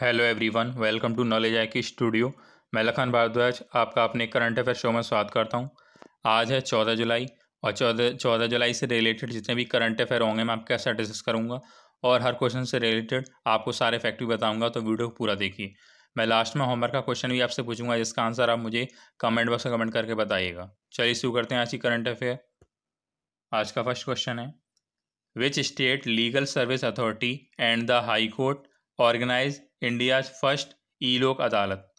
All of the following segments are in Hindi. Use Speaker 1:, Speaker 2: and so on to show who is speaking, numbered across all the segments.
Speaker 1: Hello everyone welcome to knowledge आई की स्टूडियो मैं लखन भारद्वाज आपका अपने करंट अफेयर शो में स्वागत करता हूं आज है चौदह जुलाई और चौदह चौदह जुलाई से रिलेटेड जितने भी करंट अफेयर होंगे मैं आपके साथ डिस्कस करूंगा और हर क्वेश्चन से रिलेटेड आपको सारे फैक्ट भी बताऊँगा तो वीडियो पूरा देखिए मैं लास्ट में होमवर्क का क्वेश्चन भी आपसे पूछूंगा जिसका आंसर आप मुझे कमेंट बॉक्स में कमेंट करके बताइएगा चलिए शुरू करते हैं आज की करंट अफेयर आज का फर्स्ट क्वेश्चन है which state legal service authority and the high court organise India's first e Lok Adalat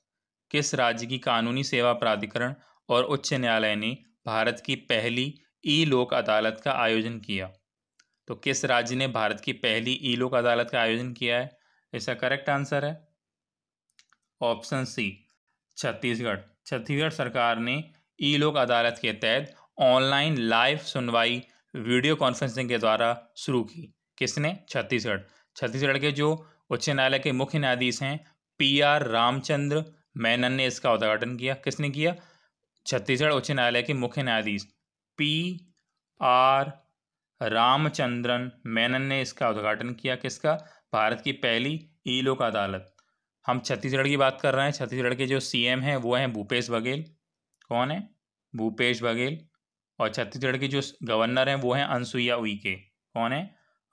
Speaker 1: किस राज्य की कानूनी सेवा प्राधिकरण और उच्च न्यायालय ने भारत की पहली ई लोक अदालत का आयोजन किया तो किस राज्य ने भारत की पहली ई लोक अदालत का आयोजन किया है इसका करेक्ट आंसर है ऑप्शन सी छत्तीसगढ़ छत्तीसगढ़ सरकार ने ई लोक अदालत के तहत ऑनलाइन लाइव सुनवाई वीडियो कॉन्फ्रेंसिंग के द्वारा शुरू की किसने छत्तीसगढ़ छत्तीसगढ़ के जो उच्च न्यायालय के मुख्य न्यायाधीश हैं पी आर रामचंद्र मैनन ने इसका उद्घाटन किया किसने किया छत्तीसगढ़ उच्च न्यायालय के मुख्य न्यायाधीश पी आर रामचंद्रन मैनन ने इसका उद्घाटन किया किसका भारत की पहली ई लोक अदालत हम छत्तीसगढ़ की बात कर रहे हैं छत्तीसगढ़ के जो सीएम हैं वो हैं भूपेश बघेल कौन है भूपेश बघेल और छत्तीसगढ़ के जो गवर्नर हैं वो हैं अनसुईया उइके कौन है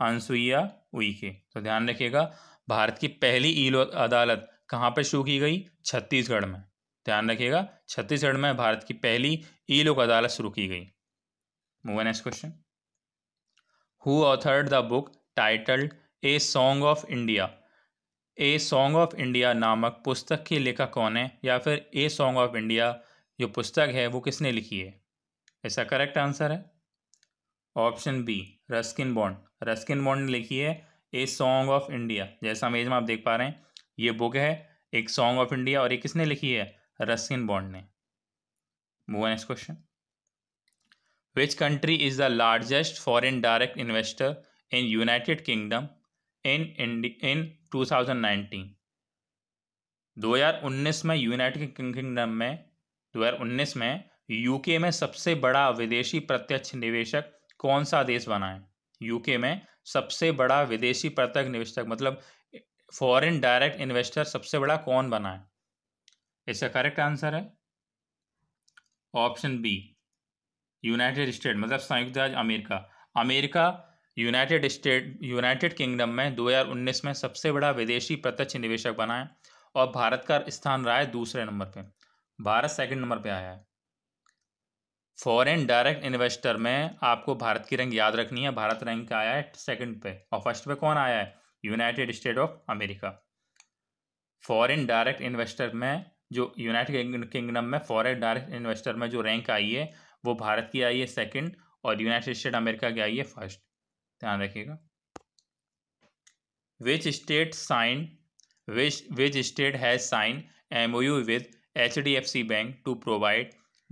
Speaker 1: अनसुईया उइके तो ध्यान रखिएगा भारत की पहली ई अदालत कहाँ पर शुरू की गई छत्तीसगढ़ में ध्यान रखिएगा छत्तीसगढ़ में भारत की पहली ई लोक अदालत शुरू की गई move next question who authored the book titled a song of India a song of India नामक पुस्तक के लेखक कौन है या फिर ए सॉन्ग ऑफ इंडिया जो पुस्तक है वो किसने लिखी है इसका करेक्ट आंसर है option B Ruskin Bond Ruskin Bond ने लिखी है ए सॉन्ग ऑफ इंडिया जैसा इमेज में आप देख पा रहे हैं ये बुक है एक सॉन्ग ऑफ इंडिया और ये किसने लिखी है रस्किन बॉन्ड ने move next question which country is the largest foreign direct investor in United Kingdom in in 2019 2019 में यूनाइटेड किंगडम में उन्नीस में यूके में सबसे बड़ा विदेशी प्रत्यक्ष निवेशक कौन सा देश बना है यूके में सबसे बड़ा विदेशी प्रत्यक्ष निवेशक मतलब फॉरेन डायरेक्ट इन्वेस्टर सबसे बड़ा कौन बना है इसका करेक्ट आंसर है ऑप्शन बी यूनाइटेड स्टेट मतलब संयुक्त राज्य America America United State United Kingdom में 2019 में सबसे बड़ा विदेशी प्रत्यक्ष निवेशक बना है और भारत का स्थान रहा है दूसरे नंबर पे भारत सेकंड नंबर पे आया है फॉरेन डायरेक्ट इन्वेस्टर में आपको भारत की रैंक याद रखनी है भारत रैंक आया है सेकंड पे और फर्स्ट पे कौन आया है United State of America foreign direct investor में जो यूनाइटेड किंगडम में फॉरेन डायरेक्ट इन्वेस्टर में जो रैंक आई है वो भारत की आई है सेकंड और यूनाइटेड स्टेट अमेरिका की आई है फर्स्ट ध्यान रखिएगा which state sign which which state has sign M O U with H D F C bank to provide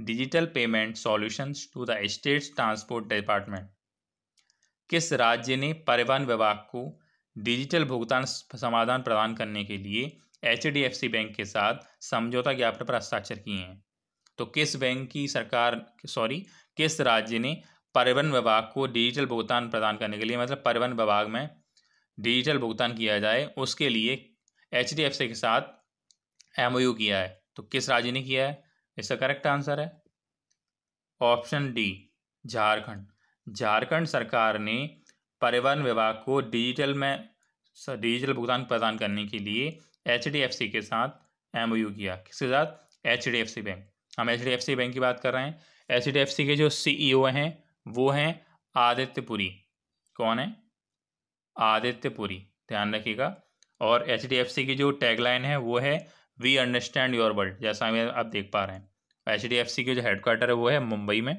Speaker 1: digital payment solutions to the state's transport department किस राज्य ने परिवहन विभाग को डिजिटल भुगतान समाधान प्रदान करने के लिए एच बैंक के साथ समझौता ज्ञापन पर हस्ताक्षर किए हैं तो किस बैंक की सरकार सॉरी किस राज्य ने परिवहन विभाग को डिजिटल भुगतान प्रदान करने के लिए मतलब परिवहन विभाग में डिजिटल भुगतान किया जाए उसके लिए एच के साथ एम किया है तो किस राज्य ने किया है इसका करेक्ट आंसर है ऑप्शन डी झारखंड झारखंड सरकार ने परिवहन विभाग को डिजिटल में डिजिटल भुगतान प्रदान करने के लिए एच के साथ एम किया किसके साथ एच बैंक हम एच बैंक की बात कर रहे हैं एच के जो सी e हैं वो हैं आदित्यपुरी कौन है आदित्यपुरी ध्यान रखिएगा और एच की जो टैगलाइन है वो है वी अंडरस्टैंड योर वर्ल्ड जैसा हम आप देख पा रहे हैं एच डी एफ सी के जो हेडक्वार्टर है वो है मुंबई में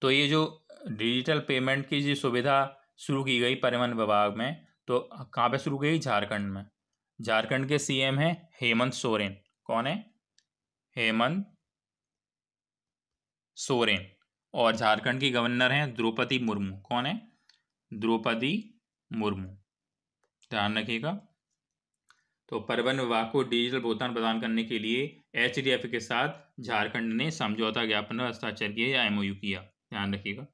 Speaker 1: तो ये जो डिजिटल पेमेंट की जो सुविधा शुरू की गई परिवहन विभाग में तो कहाँ पे शुरू की गई झारखंड में झारखंड के सीएम हैं हेमंत सोरेन कौन है हेमंत सोरेन और झारखंड की गवर्नर हैं द्रौपदी मुर्मू कौन है द्रौपदी मुर्मू ध्यान रखिएगा तो परिवहन विभाग को डिजिटल भुगतान प्रदान करने के लिए एच के साथ झारखंड ने समझौता ज्ञापन हस्ताक्षर किया या एमओयू किया ध्यान रखिएगा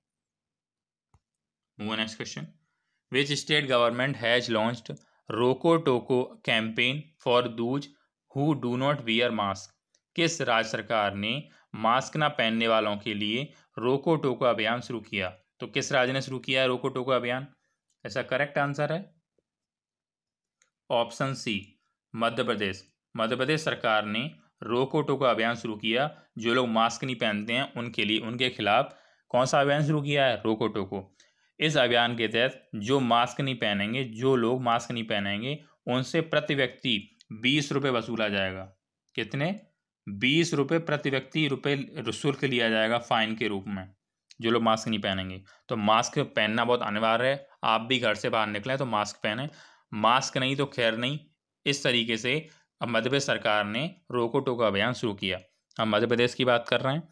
Speaker 1: next question which state government has launch Roko Toko campaign for those who do not wear mask किस राज्य सरकार ने मास्क ना पहनने वालों के लिए रोको टोको अभियान शुरू किया तो किस राज्य ने शुरू किया है रोको टोको अभियान ऐसा करेक्ट आंसर है ऑप्शन सी मध्य प्रदेश मध्य प्रदेश सरकार ने रोको टोको अभियान शुरू किया जो लोग मास्क नहीं पहनते हैं उनके लिए उनके खिलाफ कौन सा अभियान शुरू किया है रोको टोको इस अभियान के तहत जो मास्क नहीं पहनेंगे जो लोग मास्क नहीं पहनेंगे उनसे प्रति व्यक्ति बीस रुपये वसूला जाएगा कितने बीस रुपये प्रति व्यक्ति रुपये शुल्क लिया जाएगा फाइन के रूप में जो लोग मास्क नहीं पहनेंगे तो मास्क पहनना बहुत अनिवार्य है आप भी घर से बाहर निकलें तो मास्क पहने मास्क नहीं तो खैर नहीं इस तरीके से अब मध्य प्रदेश सरकार ने रोको टोको अभियान शुरू किया हम मध्य प्रदेश की बात कर रहे हैं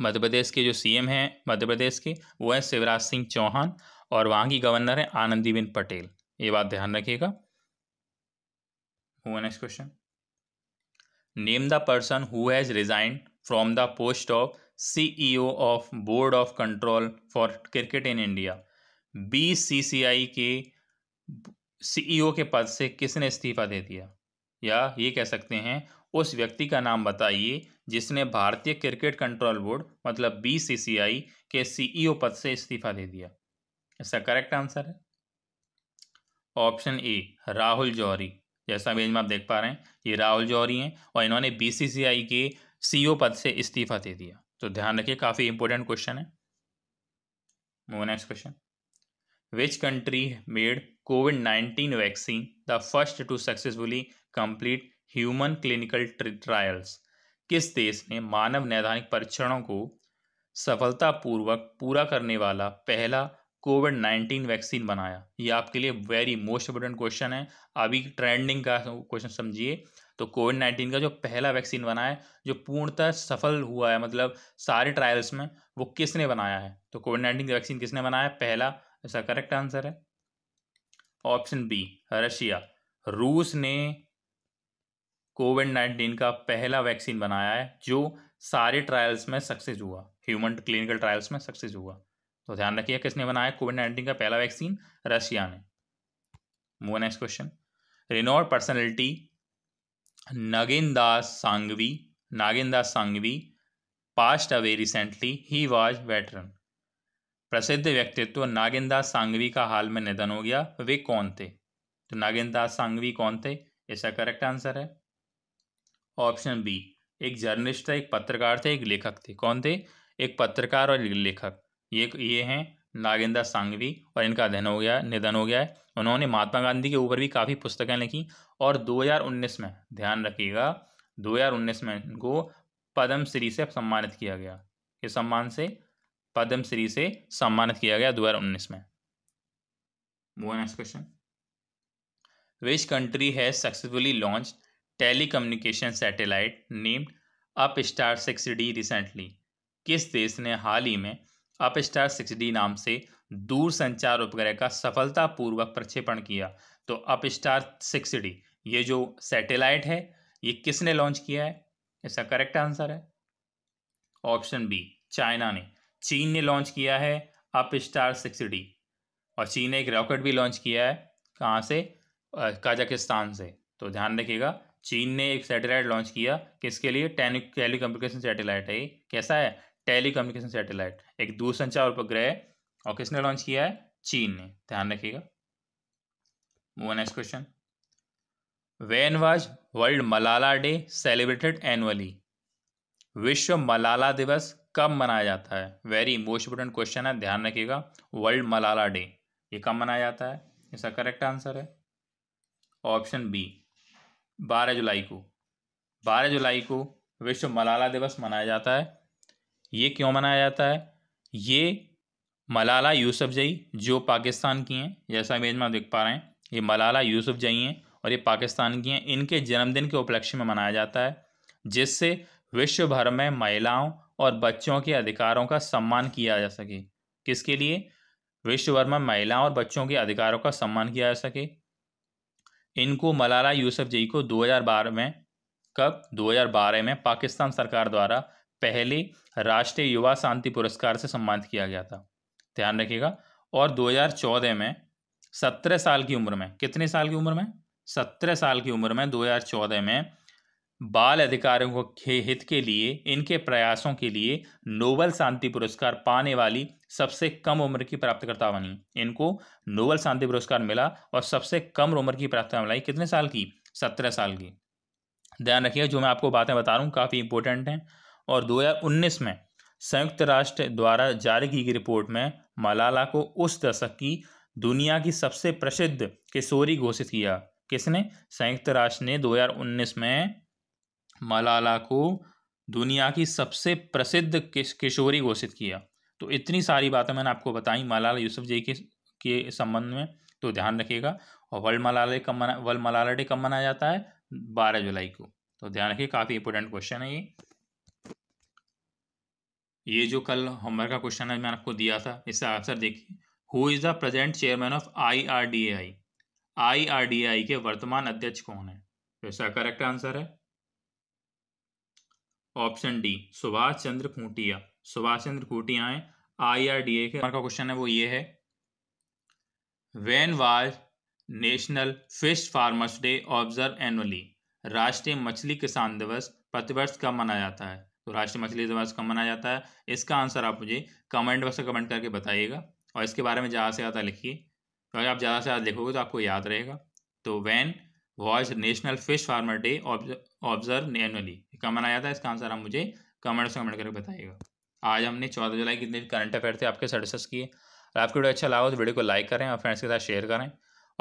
Speaker 1: मध्य प्रदेश के जो सीएम हैं मध्य प्रदेश के वो हैं शिवराज सिंह चौहान और वहाँ की गवर्नर हैं आनंदीबेन पटेल ये बात ध्यान रखिएगा हुआ next question name the person who has resigned from the post of CEO of board of control for cricket in India BCCI के सीईओ e के पद से किसने इस्तीफा दे दिया या ये कह सकते हैं उस व्यक्ति का नाम बताइए जिसने भारतीय क्रिकेट कंट्रोल बोर्ड मतलब बीसीसीआई के सीईओ e पद से इस्तीफा दे दिया इसका करेक्ट आंसर है ऑप्शन ए राहुल जौहरी जैसा भी आप देख पा रहे हैं ये राहुल जौहरी हैं और इन्होंने बीसीसीआई के सीईओ e पद से इस्तीफा दे दिया तो ध्यान रखिए काफ़ी इंपॉर्टेंट क्वेश्चन है next question which country made Covid 19 vaccine the first to successfully complete human clinical trials किस देश ने मानव नैदानिक परीक्षणों को सफलतापूर्वक पूरा करने वाला पहला कोविड नाइन्टीन वैक्सीन बनाया ये आपके लिए वेरी मोस्ट इंपोर्टेंट क्वेश्चन है अभी ट्रेंडिंग का क्वेश्चन समझिए तो कोविड नाइन्टीन का जो पहला वैक्सीन बना है जो पूर्णतः सफल हुआ है मतलब सारे ट्रायल्स में वो किसने बनाया है तो कोविड नाइन्टीन का वैक्सीन किसने बनाया पहला इसका करेक्ट आंसर है ऑप्शन बी रशिया रूस ने कोविड नाइन्टीन का पहला वैक्सीन बनाया है जो सारे ट्रायल्स में सक्सेस हुआ ह्यूमन क्लिनिकल ट्रायल्स में सक्सेस हुआ तो ध्यान रखिए किसने बनाया कोविड नाइन्टीन का पहला वैक्सीन रशिया ने move next question renowned personality Nagindas Sanghvi Nagindas Sanghvi passed away recently ही वॉज वेटरन प्रसिद्ध व्यक्तित्व नागिन दास सांगवी का हाल में निधन हो गया वे कौन थे तो नागिन दास सांगवी कौन थे इसका करेक्ट आंसर है ऑप्शन बी एक जर्नलिस्ट था एक पत्रकार थे एक लेखक थे कौन थे एक पत्रकार और एक लेखक ये ये हैं नागेंद्र सांगवी और इनका अध्ययन हो गया निधन हो गया है उन्होंने महात्मा गांधी के ऊपर भी काफ़ी पुस्तकें लिखी और 2019 में ध्यान रखिएगा 2019 में इनको पद्मश्री से सम्मानित किया गया ये सम्मान से पद्मश्री से सम्मानित किया गया 2019 में वो next question which country has successfully launch telecommunication satellite named Apstar six D recently किस देश ने हाल ही में अप स्टार सिक्स डी नाम से दूर संचार उपग्रह का सफलतापूर्वक प्रक्षेपण किया तो अप स्टार सिक्स डी ये जो सैटेलाइट है ये किसने लॉन्च किया है इसका करेक्ट आंसर है ऑप्शन बी चाइना ने चीन ने लॉन्च किया है अप स्टार सिक्स डी और चीन ने एक रॉकेट भी लॉन्च किया है कहाँ से कजाकिस्तान से तो ध्यान रखिएगा चीन ने एक सैटेलाइट लॉन्च किया किसके लिए टेली कम्युनिकेशन सैटेलाइट है कैसा है टेली कम्युनिकेशन सैटेलाइट एक दूरसंचार उपग्रह है और किसने लॉन्च किया है चीन ने ध्यान रखिएगा next question when was world Malala day celebrated annually विश्व मलाला दिवस कब मनाया जाता है वेरी मोस्ट इंपोर्टेंट क्वेश्चन है ध्यान रखिएगा वर्ल्ड मलाला डे ये कब मनाया जाता है इसका करेक्ट आंसर है ऑप्शन बी बारह जुलाई को बारह जुलाई को विश्व मलाला दिवस मनाया जाता है ये क्यों मनाया जाता है ये मलाला जई जो पाकिस्तान की हैं जैसा इमेज में आप देख पा रहे हैं ये मलाला यूसुफ जई हैं और ये पाकिस्तान की हैं इनके जन्मदिन के उपलक्ष्य में मनाया जाता है जिससे विश्व भर में महिलाओं और बच्चों के अधिकारों का सम्मान किया जा सके किसके लिए विश्व भर में महिलाओं और बच्चों के अधिकारों का सम्मान किया जा सके इनको मलाला जई को 2012 में कब 2012 में पाकिस्तान सरकार द्वारा पहले राष्ट्रीय युवा शांति पुरस्कार से सम्मानित किया गया था ध्यान रखिएगा और 2014 में 17 साल की उम्र में कितने साल की उम्र में 17 साल की उम्र में 2014 में बाल अधिकारों के हित के लिए इनके प्रयासों के लिए नोबल शांति पुरस्कार पाने वाली सबसे कम उम्र की प्राप्तकर्ता बनी इनको नोबल शांति पुरस्कार मिला और सबसे कम उम्र की प्राप्तकर्ता मिलाई कितने साल की सत्रह साल की ध्यान रखिए जो मैं आपको बातें बता रहा हूँ काफ़ी इंपॉर्टेंट हैं और 2019 में संयुक्त राष्ट्र द्वारा जारी की गई रिपोर्ट में मलाला को उस दशक की दुनिया की सबसे प्रसिद्ध किशोरी घोषित किया किसने संयुक्त राष्ट्र ने 2019 में मलाला को दुनिया की सबसे प्रसिद्ध किशोरी घोषित किया तो इतनी सारी बातें मैंने आपको बताई मलाला यूसुफ जी के के संबंध में तो ध्यान रखिएगा और वर्ल्ड मलाला डे कब मना वर्ल्ड मलाला डे कब मनाया जाता है बारह जुलाई को तो ध्यान रखिए काफ़ी इंपोर्टेंट क्वेश्चन है ये ये जो कल होमवर्क का क्वेश्चन है मैंने आपको दिया था इसका आंसर देखिए who is the present chairman of I R D I I R D I के वर्तमान अध्यक्ष कौन है तो इसका करेक्ट आंसर है ऑप्शन डी सुभाष चंद्र फूटिया सुभाष चंद्र फूटिया है आईआरडीए के हमारा क्वेश्चन है वो ये है when was national fish farmers day observe annually राष्ट्रीय मछली किसान दिवस प्रतिवर्ष कब मनाया जाता है तो राष्ट्रीय मछली दिवस कब मनाया जाता है इसका आंसर आप मुझे कमेंट बॉक्स में कमेंट करके बताइएगा और इसके बारे में ज़्यादा से ज़्यादा लिखिए क्योंकि तो आप ज़्यादा से ज़्यादा लिखोगे तो आपको याद रहेगा तो when was national fish farmer day observe annually कब मनाया था इसका आंसर आप मुझे कमेंट्स से कमेंट करके बताइएगा आज हमने चौदह जुलाई के दिन करंट अफेयर थे आपके सर्विसेस किए और आपकी वीडियो अच्छा लगा तो वीडियो को लाइक करें और फ्रेंड्स के साथ शेयर करें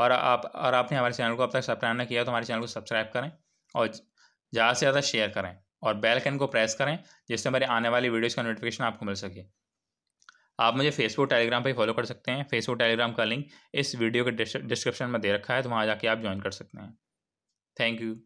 Speaker 1: और आप और आपने हमारे चैनल को अब तक सब्सक्राइब नहीं किया तो हमारे चैनल को सब्सक्राइब करें और ज़्यादा से ज़्यादा शेयर करें और बेल आइकन को प्रेस करें जिससे हमारी आने वाली वीडियोज़ का नोटिफिकेशन आपको मिल सके आप मुझे फेसबुक टेलीग्राम पर फॉलो कर सकते हैं फेसबुक टेलीग्राम का लिंक इस वीडियो के डिस्क्रिप्शन में दे रखा है तो वहाँ जाके आप ज्वाइन कर सकते हैं Thank you.